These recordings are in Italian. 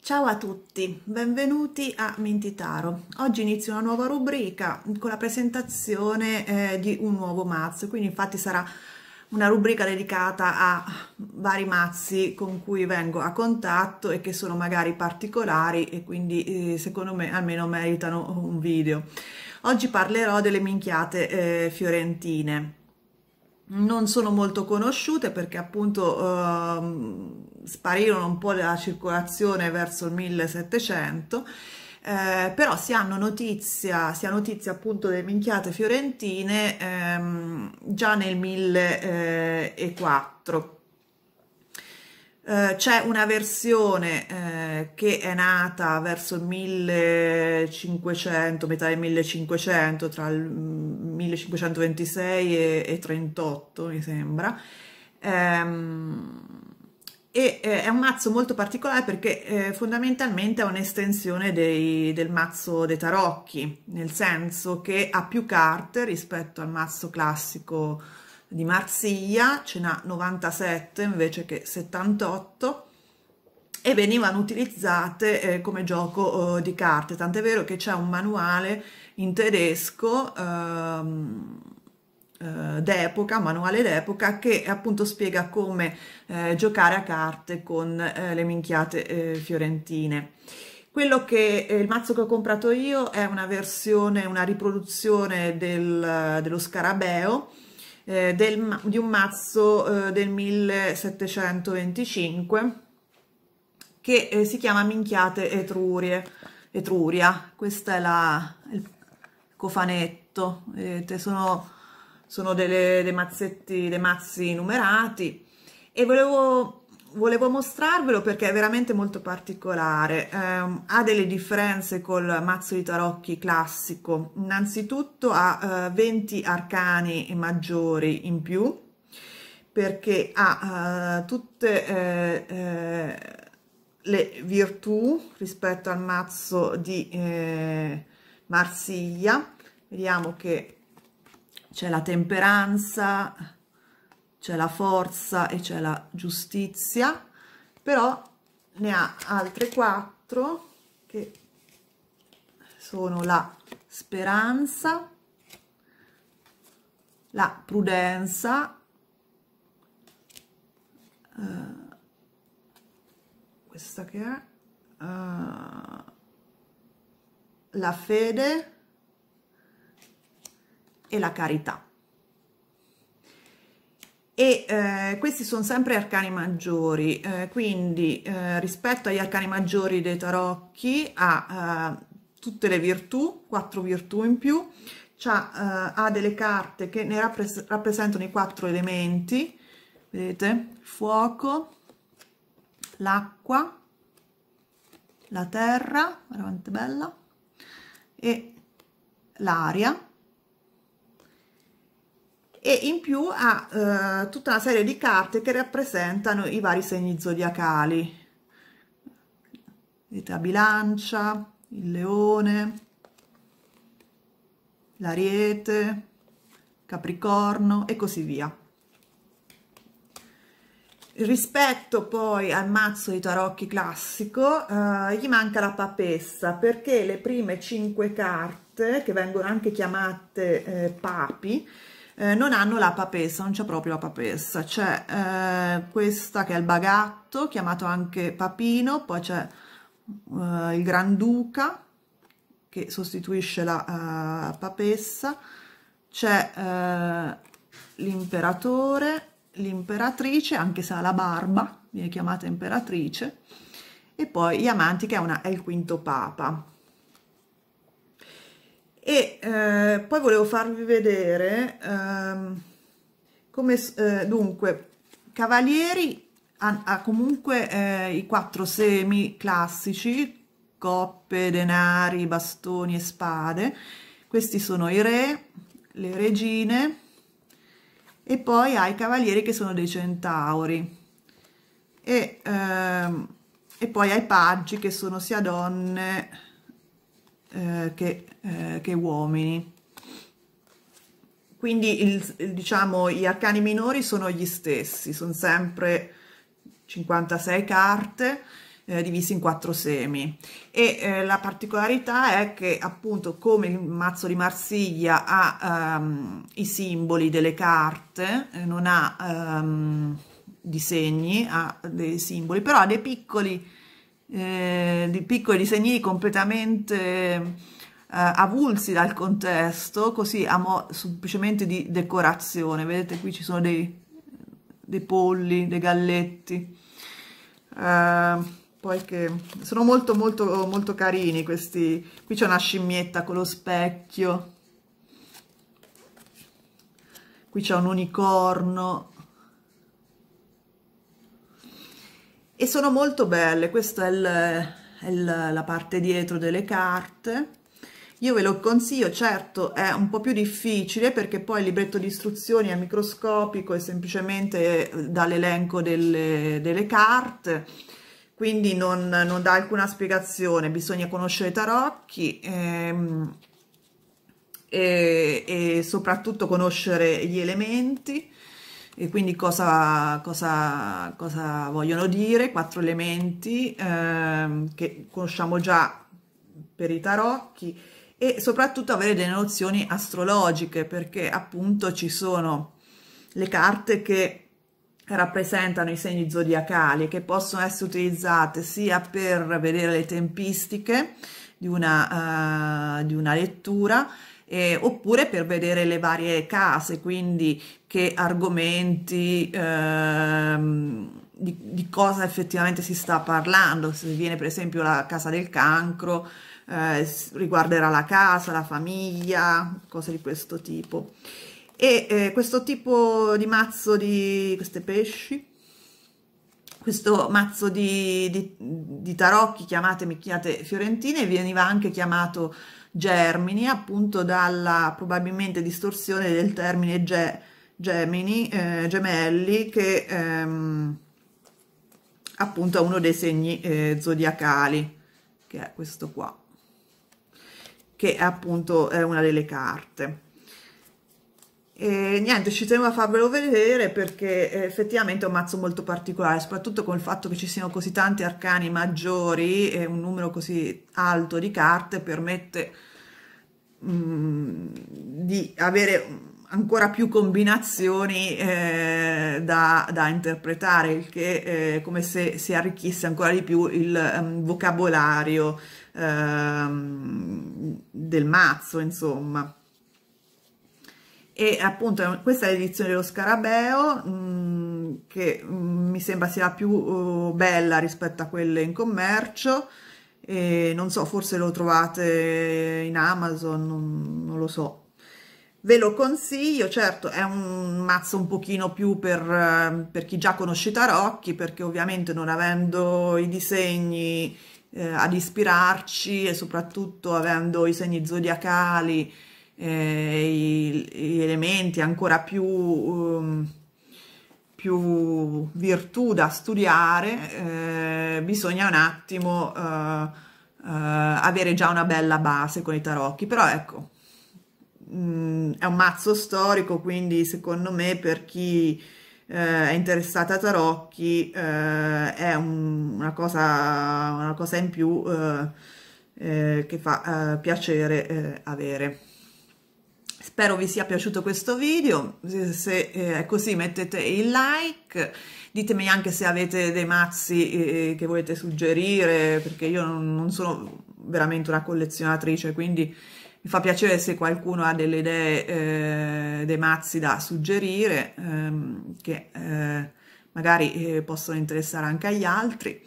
Ciao a tutti, benvenuti a Mentitaro. Oggi inizio una nuova rubrica con la presentazione eh, di un nuovo mazzo, quindi infatti sarà una rubrica dedicata a vari mazzi con cui vengo a contatto e che sono magari particolari e quindi eh, secondo me almeno meritano un video. Oggi parlerò delle minchiate eh, fiorentine. Non sono molto conosciute perché appunto eh, sparirono un po' dalla circolazione verso il 1700, eh, però si, hanno notizia, si ha notizia appunto delle minchiate fiorentine ehm, già nel 1004. Eh, c'è una versione eh, che è nata verso il 1500, metà del 1500, tra il 1526 mm, e, e 38 mi sembra, ehm, e eh, è un mazzo molto particolare perché eh, fondamentalmente è un'estensione del mazzo dei tarocchi, nel senso che ha più carte rispetto al mazzo classico di Marsiglia ce n'ha 97 invece che 78 e venivano utilizzate eh, come gioco eh, di carte, tant'è vero che c'è un manuale in tedesco ehm, eh, d'epoca, manuale d'epoca, che appunto spiega come eh, giocare a carte con eh, le minchiate eh, fiorentine. Quello che il mazzo che ho comprato io è una versione, una riproduzione del, dello scarabeo, eh, del, di un mazzo eh, del 1725 che eh, si chiama Minchiate Etrurie, Etruria. Questo è la, il cofanetto, vedete, sono, sono delle, dei mazzetti, dei mazzi numerati e volevo volevo mostrarvelo perché è veramente molto particolare, eh, ha delle differenze col mazzo di tarocchi classico, innanzitutto ha eh, 20 arcani maggiori in più perché ha eh, tutte eh, eh, le virtù rispetto al mazzo di eh, Marsiglia, vediamo che c'è la temperanza, c'è la forza e c'è la giustizia, però ne ha altre quattro che sono la speranza, la prudenza, uh, questa che è, uh, la fede e la carità e eh, questi sono sempre arcani maggiori, eh, quindi eh, rispetto agli arcani maggiori dei tarocchi ha eh, tutte le virtù, quattro virtù in più, eh, ha delle carte che ne rappres rappresentano i quattro elementi, vedete, fuoco, l'acqua, la terra, veramente bella, e l'aria, e in più ha eh, tutta una serie di carte che rappresentano i vari segni zodiacali vedete la bilancia il leone l'ariete capricorno e così via rispetto poi al mazzo di tarocchi classico eh, gli manca la papessa perché le prime cinque carte che vengono anche chiamate eh, papi eh, non hanno la papessa, non c'è proprio la papessa, c'è eh, questa che è il bagatto, chiamato anche papino, poi c'è eh, il granduca che sostituisce la uh, papessa, c'è eh, l'imperatore, l'imperatrice, anche se ha la barba, viene chiamata imperatrice, e poi gli amanti che è, una, è il quinto papa e eh, poi volevo farvi vedere ehm, come eh, dunque cavalieri ha, ha comunque eh, i quattro semi classici coppe denari bastoni e spade questi sono i re le regine e poi ha i cavalieri che sono dei centauri e, ehm, e poi ha i paggi che sono sia donne eh, che, eh, che, uomini. Quindi il, il, diciamo, gli arcani minori sono gli stessi, sono sempre 56 carte eh, divisi in quattro semi e eh, la particolarità è che appunto come il mazzo di Marsiglia ha um, i simboli delle carte, eh, non ha um, disegni, ha dei simboli, però ha dei piccoli eh, di piccoli disegni completamente eh, avulsi dal contesto, così a mo' semplicemente di decorazione. Vedete qui ci sono dei, dei polli, dei galletti. Eh, poi che sono molto molto molto carini questi. Qui c'è una scimmietta con lo specchio. Qui c'è un unicorno e sono molto belle questa è, il, è il, la parte dietro delle carte io ve lo consiglio certo è un po più difficile perché poi il libretto di istruzioni è microscopico e semplicemente eh, dà l'elenco delle, delle, carte quindi non, non, dà alcuna spiegazione bisogna conoscere i tarocchi ehm, e, e soprattutto conoscere gli elementi e quindi cosa, cosa, cosa vogliono dire? Quattro elementi ehm, che conosciamo già per i tarocchi e soprattutto avere delle nozioni astrologiche perché appunto ci sono le carte che rappresentano i segni zodiacali che possono essere utilizzate sia per vedere le tempistiche di una, uh, di una lettura eh, oppure per vedere le varie case, quindi che argomenti, ehm, di, di, cosa effettivamente si sta parlando, se viene per esempio la casa del cancro, eh, riguarderà la casa, la famiglia, cose di questo tipo. E eh, questo tipo di mazzo di queste pesci, questo mazzo di, di, di tarocchi, chiamate micchiate fiorentine, veniva anche chiamato Germini, appunto dalla probabilmente distorsione del termine ge, Gemini, eh, gemelli, che ehm, appunto è uno dei segni eh, zodiacali, che è questo qua, che è appunto è una delle carte e niente ci tenevo a farvelo vedere perché effettivamente è un mazzo molto particolare soprattutto con il fatto che ci siano così tanti arcani maggiori e un numero così alto di carte permette mh, mm, di avere ancora più combinazioni eh, da, da, interpretare, il che è eh, come se si arricchisse ancora di più il um, vocabolario eh, del mazzo, insomma e appunto questa è l'edizione dello scarabeo mh, mm, che mh, mm, mi sembra sia più uh, bella rispetto a quelle in commercio e non so forse lo trovate in amazon non, non lo so ve lo consiglio certo è un mazzo un pochino più per, eh, per chi già conosce tarocchi perché ovviamente non avendo i disegni eh, ad ispirarci e soprattutto avendo i segni zodiacali eh, gli elementi ancora più, um, più virtù da studiare, eh, bisogna un attimo eh, eh avere già una bella base con i tarocchi, però ecco, mh, mm, è un mazzo storico, quindi secondo me per chi eh, è interessata a tarocchi eh, è un, una, cosa, una cosa in più che fa piacere avere. Spero vi sia piaciuto questo video, se eh, è così mettete il like, ditemi anche se avete dei mazzi eh, eh, che volete suggerire, perché io non sono veramente una collezionatrice, quindi mi fa piacere se qualcuno ha delle idee, eh, dei mazzi da suggerire, ehm, che eh, magari eh, possono interessare anche agli altri.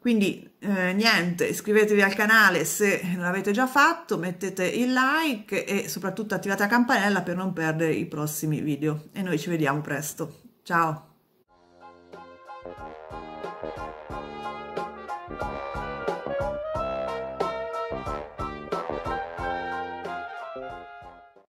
Quindi eh, niente, iscrivetevi al canale se non l'avete già fatto, mettete il like e soprattutto attivate la campanella per non perdere i prossimi video. E noi ci vediamo presto. Ciao!